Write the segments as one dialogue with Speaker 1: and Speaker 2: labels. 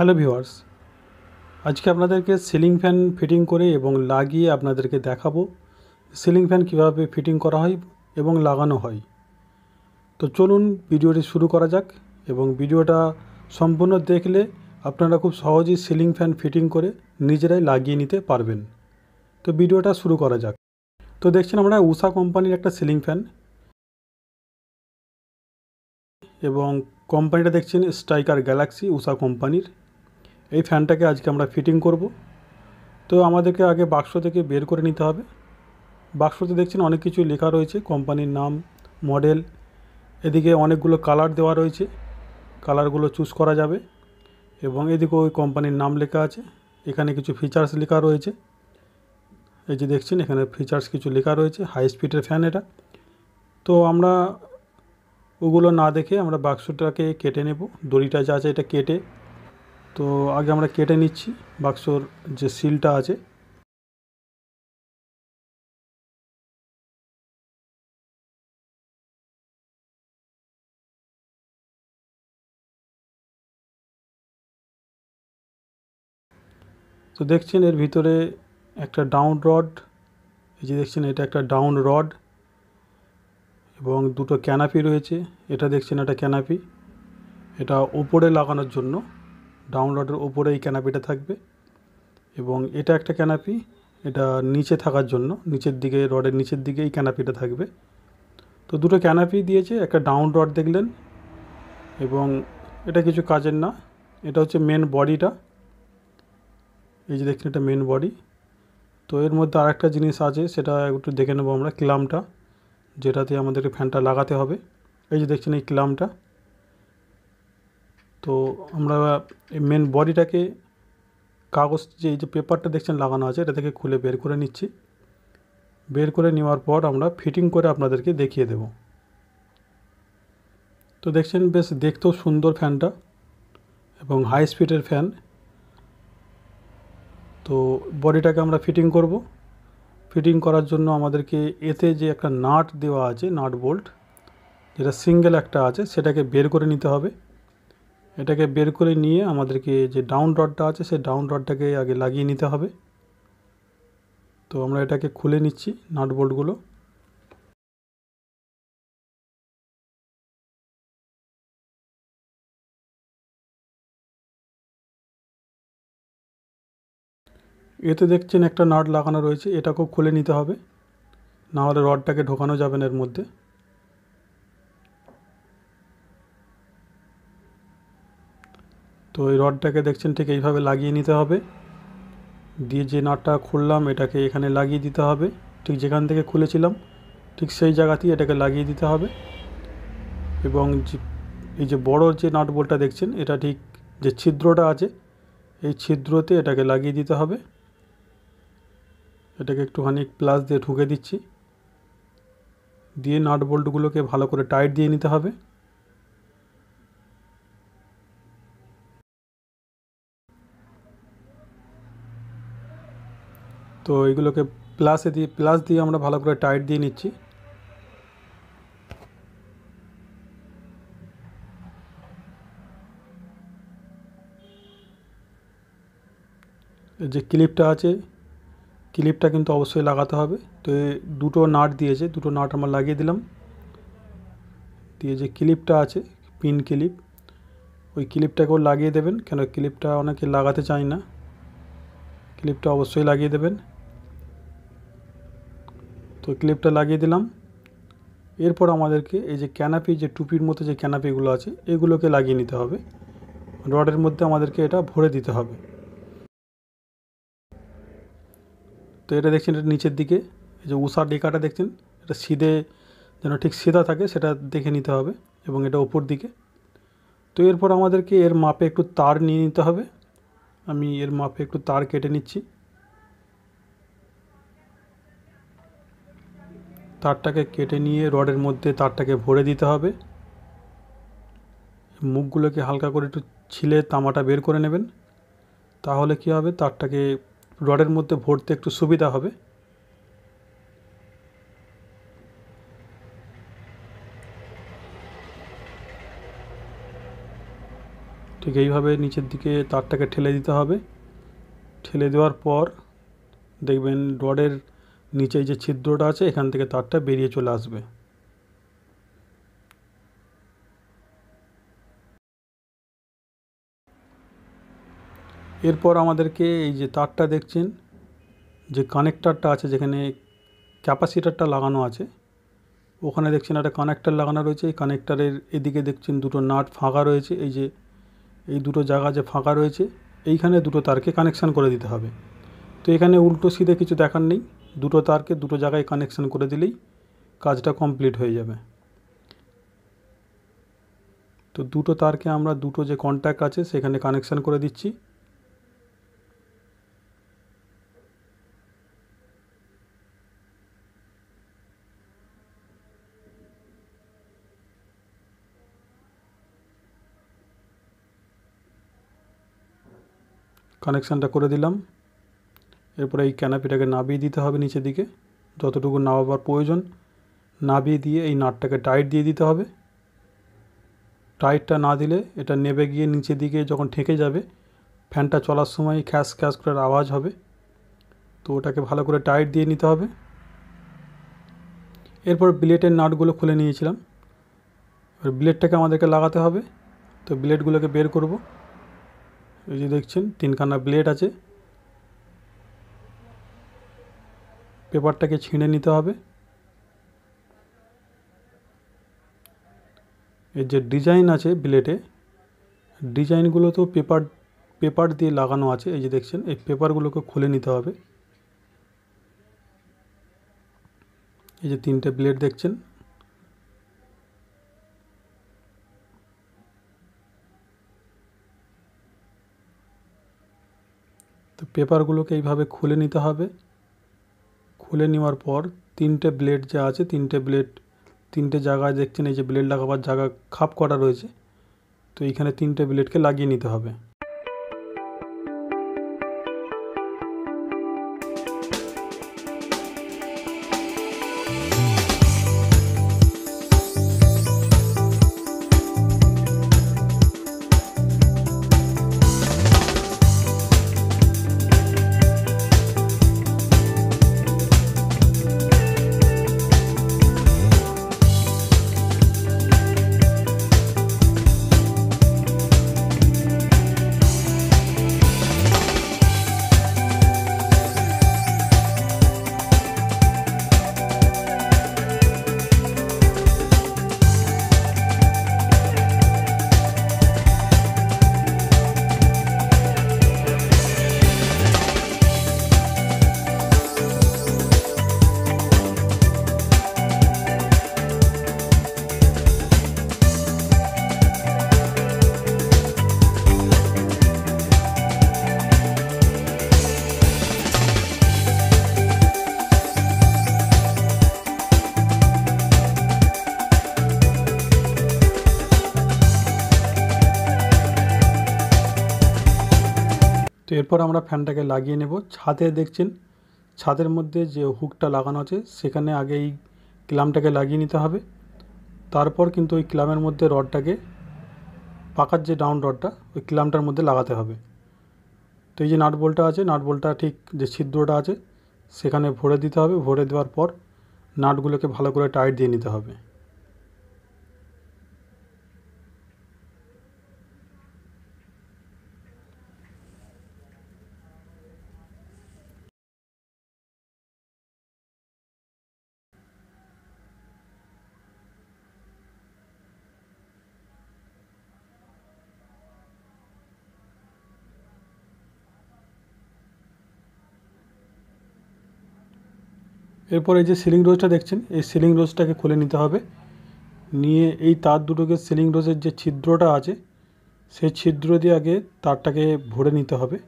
Speaker 1: hello viewers আজকে আপনাদেরকে ceiling fan fitting করে এবং লাগিয়ে আপনাদেরকে দেখাবো সিলিং ফ্যান কিভাবে ফিটিং করা হয় এবং লাগানো হয় তো চলুন ভিডিওটি শুরু করা যাক এবং ভিডিওটা সম্পূর্ণ দেখলে আপনারা খুব সহজেই সিলিং ফ্যান ফিটিং করে নিজেরাই লাগিয়ে নিতে পারবেন তো ভিডিওটা শুরু করা যাক তো দেখছেন আমরা উষা কোম্পানির একটা সিলিং ফ্যান এবং কোম্পানিটা দেখছেন স্ট্রাইকার গ্যালাক্সি উষা কোম্পানির এই ফ্যানটাকে আজকে আমরা ফিটিং করব তো আমাদেরকে আগে বাক্স থেকে বের করে নিতে হবে বাক্সতে দেখছেন অনেক কিছু লেখা রয়েছে কোম্পানির নাম মডেল এদিকে অনেকগুলো কালার দেওয়া রয়েছে কালারগুলো চুজ করা যাবে এবং এদিকে ওই কোম্পানির নাম লেখা আছে এখানে কিছু ফিচার্স লেখা রয়েছে এই যে দেখছেন এখানে ফিচার্স কিছু লেখা রয়েছে হাই স্পিডের ফ্যান এটা তো আমরা ওগুলো না দেখে আমরা বাক্সটাকে কেটে নেব দড়িটা যা আছে এটা কেটে তো আগে আমরা কেটে নিচ্ছি বাক্সর যে সিলটা আছে তো দেখছেন এর ভিতরে একটা ডাউন রড এই যে দেখছেন এটা একটা ডাউন রড এবং দুটো ক্যানাপি রয়েছে এটা দেখছেন একটা ক্যানাপি এটা ওপরে লাগানোর জন্য ডাউনলোডের ওপরে এই ক্যানাপিটা থাকবে এবং এটা একটা ক্যানাপি এটা নিচে থাকার জন্য নিচের দিকে রডের নিচের দিকে এই ক্যানাপিটা থাকবে তো দুটো ক্যানাপি দিয়েছে একটা ডাউন রড দেখলেন এবং এটা কিছু কাজের না এটা হচ্ছে মেন বডিটা এই যে দেখছেন এটা মেন বডি তো এর মধ্যে আরেকটা জিনিস আছে সেটা একটু দেখে নেবো আমরা ক্লামটা যেটাতে আমাদের ফ্যানটা লাগাতে হবে এই যে দেখছেন এই ক্লামটা তো আমরা মেন বডিটাকে কাগজ যে এই যে পেপারটা দেখছেন লাগানো আছে এটা থেকে খুলে বের করে নিচ্ছি বের করে নেওয়ার পর আমরা ফিটিং করে আপনাদেরকে দেখিয়ে দেব তো দেখছেন বেশ দেখতেও সুন্দর ফ্যানটা এবং হাই স্পিডের ফ্যান তো বডিটাকে আমরা ফিটিং করব ফিটিং করার জন্য আমাদেরকে এতে যে একটা নাট দেওয়া আছে নাট বোল্ট যেটা সিঙ্গেল একটা আছে সেটাকে বের করে নিতে হবে এটাকে বের করে নিয়ে আমাদেরকে যে ডাউন রডটা আছে সেই ডাউন রডটাকে আগে লাগিয়ে নিতে হবে তো আমরা এটাকে খুলে নিচ্ছি নাট বোল্টগুলো এতে দেখছেন একটা নাট লাগানো রয়েছে এটাকেও খুলে নিতে হবে নাহলে রডটাকে ঢোকানো যাবে এর মধ্যে তো এই রডটাকে দেখছেন ঠিক এইভাবে লাগিয়ে নিতে হবে দিয়ে যে নাটটা খুললাম এটাকে এখানে লাগিয়ে দিতে হবে ঠিক যেখান থেকে খুলেছিলাম ঠিক সেই জায়গাতেই এটাকে লাগিয়ে দিতে হবে এবং এই যে বড় যে নাট বোল্টটা দেখছেন এটা ঠিক যে ছিদ্রটা আছে এই ছিদ্রতে এটাকে লাগিয়ে দিতে হবে এটাকে একটুখানি প্লাস দিয়ে ঢুকে দিচ্ছি দিয়ে নাট বোল্টগুলোকে ভালো করে টাইট দিয়ে নিতে হবে তো এগুলোকে প্লাসে দিয়ে প্লাস দিয়ে আমরা ভালো করে টাইট দিয়ে নিচ্ছি যে ক্লিপটা আছে ক্লিপটা কিন্তু অবশ্যই লাগাতে হবে তো দুটো নাট দিয়েছে দুটো নাট আমরা লাগিয়ে দিলাম দিয়ে যে ক্লিপটা আছে পিন ক্লিপ ওই ক্লিপটাকেও লাগিয়ে দেবেন কেন ক্লিপটা অনেকে লাগাতে চায় না ক্লিপটা অবশ্যই লাগিয়ে দেবেন তো ক্লিপটা লাগিয়ে দিলাম এরপর আমাদেরকে এই যে ক্যানাপি যে টুপির মতো যে ক্যানাপিগুলো আছে এগুলোকে লাগিয়ে নিতে হবে রডের মধ্যে আমাদেরকে এটা ভরে দিতে হবে তো এটা দেখছেন এটা নিচের দিকে এই যে উষা ডেকাটা দেখছেন এটা সিধে যেন ঠিক সিধা থাকে সেটা দেখে নিতে হবে এবং এটা ওপর দিকে তো এরপর আমাদেরকে এর মাপে একটু তার নিয়ে নিতে হবে আমি এর মাপে একটু তার কেটে নিচ্ছি তারটাকে কেটে নিয়ে রডের মধ্যে তারটাকে ভরে দিতে হবে মুখগুলোকে হালকা করে একটু ছিলে তামাটা বের করে নেবেন তাহলে কি হবে তারটাকে রডের মধ্যে ভরতে একটু সুবিধা হবে ঠিক এইভাবে নিচের দিকে তারটাকে ঠেলে দিতে হবে ঠেলে দেওয়ার পর দেখবেন রডের নিচে যে ছিদ্রটা আছে এখান থেকে তারটা বেরিয়ে চলে আসবে এরপর আমাদেরকে এই যে তারটা দেখছেন যে কানেক্টারটা আছে যেখানে ক্যাপাসিটারটা লাগানো আছে ওখানে দেখছেন একটা কানেক্টার লাগানো রয়েছে এই কানেক্টারের এদিকে দেখছেন দুটো নাট ফাঁকা রয়েছে এই যে এই দুটো জায়গা যে ফাঁকা রয়েছে এইখানে দুটো তারকে কানেকশান করে দিতে হবে তো এখানে উল্টো সিধে কিছু দেখার নেই দুটো তারকে দুটো জায়গায় কানেকশন করে দিলেই কাজটা কমপ্লিট হয়ে যাবে তো দুটো তারকে আমরা দুটো যে কন্ট্যাক্ট আছে সেখানে কানেকশান করে দিচ্ছি কানেকশানটা করে দিলাম এরপরে এই ক্যানাপিটাকে নাবিয়ে দিতে হবে নিচের দিকে যতটুকু নামাবার প্রয়োজন নাবিয়ে দিয়ে এই নাটটাকে টাইট দিয়ে দিতে হবে টাইটটা না দিলে এটা নেবে গিয়ে নিচের দিকে যখন ঠেকে যাবে ফ্যানটা চলার সময় খ্যাস খ্যাস করে আওয়াজ হবে তো ওটাকে ভালো করে টাইট দিয়ে নিতে হবে এরপর ব্লেটের নাটগুলো খুলে নিয়েছিলাম এবার ব্লেডটাকে আমাদেরকে লাগাতে হবে তো ব্লেডগুলোকে বের করব এই যে দেখছেন তিনখানা ব্লেড আছে পেপারটাকে ছিঁড়ে নিতে হবে এর যে ডিজাইন আছে ব্লেডে ডিজাইনগুলো তো পেপার পেপার দিয়ে লাগানো আছে এই যে দেখছেন এই পেপারগুলোকে খুলে নিতে হবে এই যে তিনটে ব্লেড দেখছেন তো পেপারগুলোকে এইভাবে খুলে নিতে হবে খুলে নেওয়ার পর তিনটে ব্লেড যা আছে তিনটে ব্লেড তিনটে জায়গায় দেখছেন এই যে ব্লেড লাগাবার জায়গা খাপ করা রয়েছে তো এইখানে তিনটে ব্লেডকে লাগিয়ে নিতে হবে এরপর আমরা ফ্যানটাকে লাগিয়ে নেব ছাদে দেখছেন ছাদের মধ্যে যে হুকটা লাগানো আছে সেখানে আগে এই ক্লামটাকে লাগিয়ে নিতে হবে তারপর কিন্তু ওই ক্লামের মধ্যে রডটাকে পাকার যে ডাউন রডটা ওই ক্লামটার মধ্যে লাগাতে হবে তো এই যে নাট আছে নাট ঠিক যে ছিদ্রটা আছে সেখানে ভরে দিতে হবে ভরে দেওয়ার পর নাটগুলোকে ভালো করে টাইট দিয়ে নিতে হবে এরপর এই যে সিলিং রোজটা দেখছেন এই সিলিং রোজটাকে খুলে নিতে হবে নিয়ে এই তার দুটোকে সিলিং রোজের যে ছিদ্রটা আছে সেই ছিদ্র দিয়ে আগে তারটাকে ভরে নিতে হবে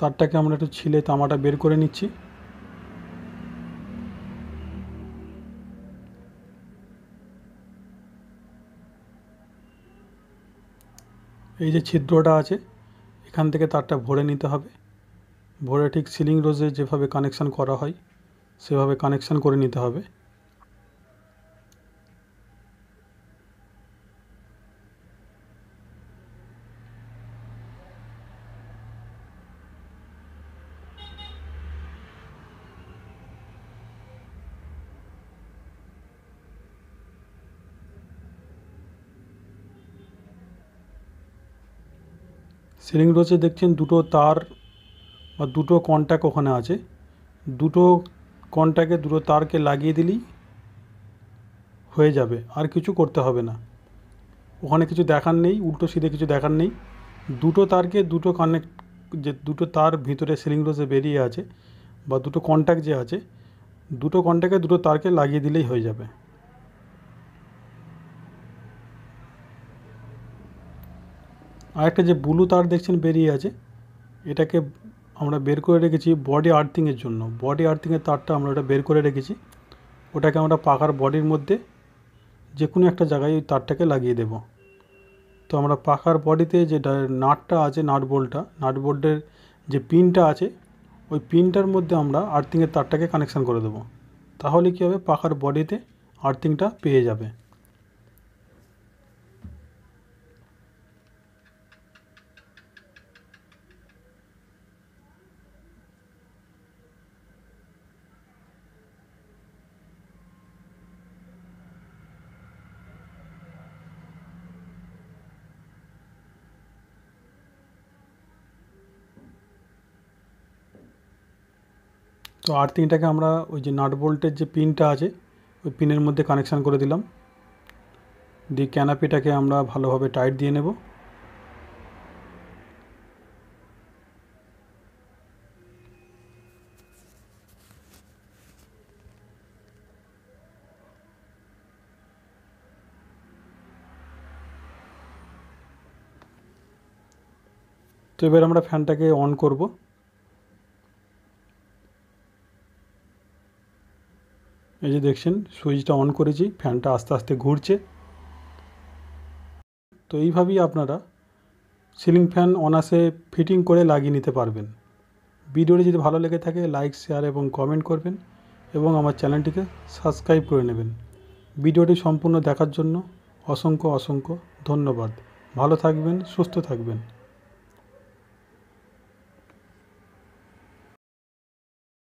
Speaker 1: তারটাকে আমরা একটু ছিলে তামাটা বের করে নিচ্ছি এই যে ছিদ্রটা আছে এখান থেকে তারটা ভরে নিতে হবে ভরে ঠিক সিলিং রোজে যেভাবে কানেকশান করা হয় সেভাবে কানেকশান করে নিতে হবে সিলিং রয়েছে দেখছেন দুটো তার বা দুটো কন্ট্যাক্ট ওখানে আছে দুটো কন্ট্যাক্টে দুটো তারকে লাগিয়ে দিলেই হয়ে যাবে আর কিছু করতে হবে না ওখানে কিছু দেখার নেই উল্টো সিধে কিছু দেখার নেই দুটো তারকে দুটো কানেক্ট যে দুটো তার ভিতরে সিলিং রোজে বেরিয়ে আছে বা দুটো কন্ট্যাক্ট যে আছে দুটো কন্ট্যাক্টে দুটো তারকে লাগিয়ে দিলেই হয়ে যাবে আরেকটা যে ব্লু তার দেখছেন বেরিয়ে আছে এটাকে আমরা বের করে রেখেছি বডি আর্থিংয়ের জন্য বডি আর্থিংয়ের তারটা আমরা ওটা বের করে রেখেছি ওটাকে আমরা পাকার বডির মধ্যে যে কোনো একটা জায়গায় ওই তারটাকে লাগিয়ে দেব তো আমরা পাকার বডিতে যে নাটটা আছে নাট বোল্টটা নাট বোল্টের যে পিনটা আছে ওই পিনটার মধ্যে আমরা আর্থিংয়ের তারটাকে কানেকশান করে দেবো তাহলে কী হবে পাকার বডিতে আর্থিংটা পেয়ে যাবে তো আর্থিংটাকে আমরা ওই যে নাট বোল্টের যে পিনটা আছে ওই পিনের মধ্যে কানেকশান করে দিলাম দিয়ে ক্যানাপিটাকে আমরা ভালোভাবে টাইট দিয়ে নেব তো এবার আমরা ফ্যানটাকে অন করবো এই যে দেখছেন সুইচটা অন করেছি ফ্যানটা আস্তে আস্তে ঘুরছে তো এইভাবেই আপনারা সিলিং ফ্যান অনাসে ফিটিং করে লাগিয়ে নিতে পারবেন ভিডিওটি যদি ভালো লেগে থাকে লাইক শেয়ার এবং কমেন্ট করবেন এবং আমার চ্যানেলটিকে সাবস্ক্রাইব করে নেবেন ভিডিওটি সম্পূর্ণ দেখার জন্য অসংখ্য অসংখ্য ধন্যবাদ ভালো থাকবেন সুস্থ থাকবেন